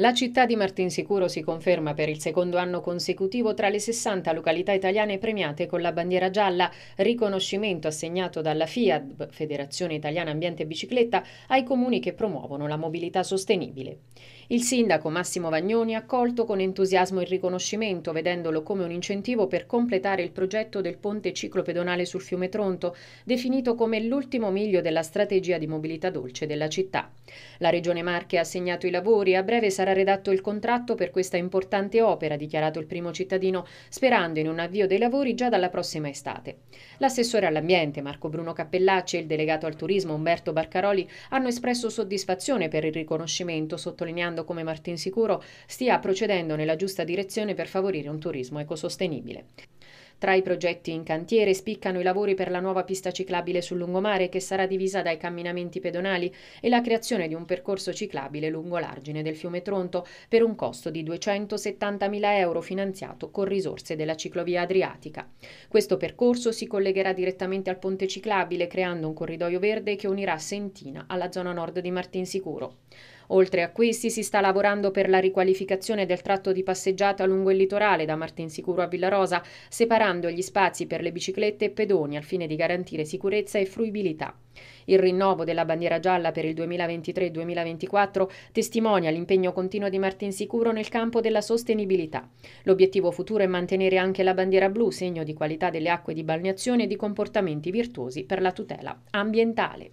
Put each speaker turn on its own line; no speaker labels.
La città di Martinsicuro si conferma per il secondo anno consecutivo tra le 60 località italiane premiate con la bandiera gialla, riconoscimento assegnato dalla FIAB, Federazione Italiana Ambiente e Bicicletta, ai comuni che promuovono la mobilità sostenibile. Il sindaco Massimo Vagnoni ha accolto con entusiasmo il riconoscimento, vedendolo come un incentivo per completare il progetto del ponte ciclopedonale sul fiume Tronto, definito come l'ultimo miglio della strategia di mobilità dolce della città. La Regione Marche ha assegnato i lavori, a breve sarà sarà redatto il contratto per questa importante opera, ha dichiarato il primo cittadino, sperando in un avvio dei lavori già dalla prossima estate. L'assessore all'ambiente Marco Bruno Cappellacci e il delegato al turismo Umberto Barcaroli hanno espresso soddisfazione per il riconoscimento, sottolineando come Martinsicuro stia procedendo nella giusta direzione per favorire un turismo ecosostenibile. Tra i progetti in cantiere spiccano i lavori per la nuova pista ciclabile sul lungomare che sarà divisa dai camminamenti pedonali e la creazione di un percorso ciclabile lungo l'argine del fiume Tronto per un costo di 270.000 euro finanziato con risorse della ciclovia adriatica. Questo percorso si collegherà direttamente al ponte ciclabile creando un corridoio verde che unirà Sentina alla zona nord di Martinsicuro. Oltre a questi si sta lavorando per la riqualificazione del tratto di passeggiata lungo il litorale da Martinsicuro a Villarosa, separando gli spazi per le biciclette e pedoni al fine di garantire sicurezza e fruibilità. Il rinnovo della bandiera gialla per il 2023-2024 testimonia l'impegno continuo di Martinsicuro nel campo della sostenibilità. L'obiettivo futuro è mantenere anche la bandiera blu, segno di qualità delle acque di balneazione e di comportamenti virtuosi per la tutela ambientale.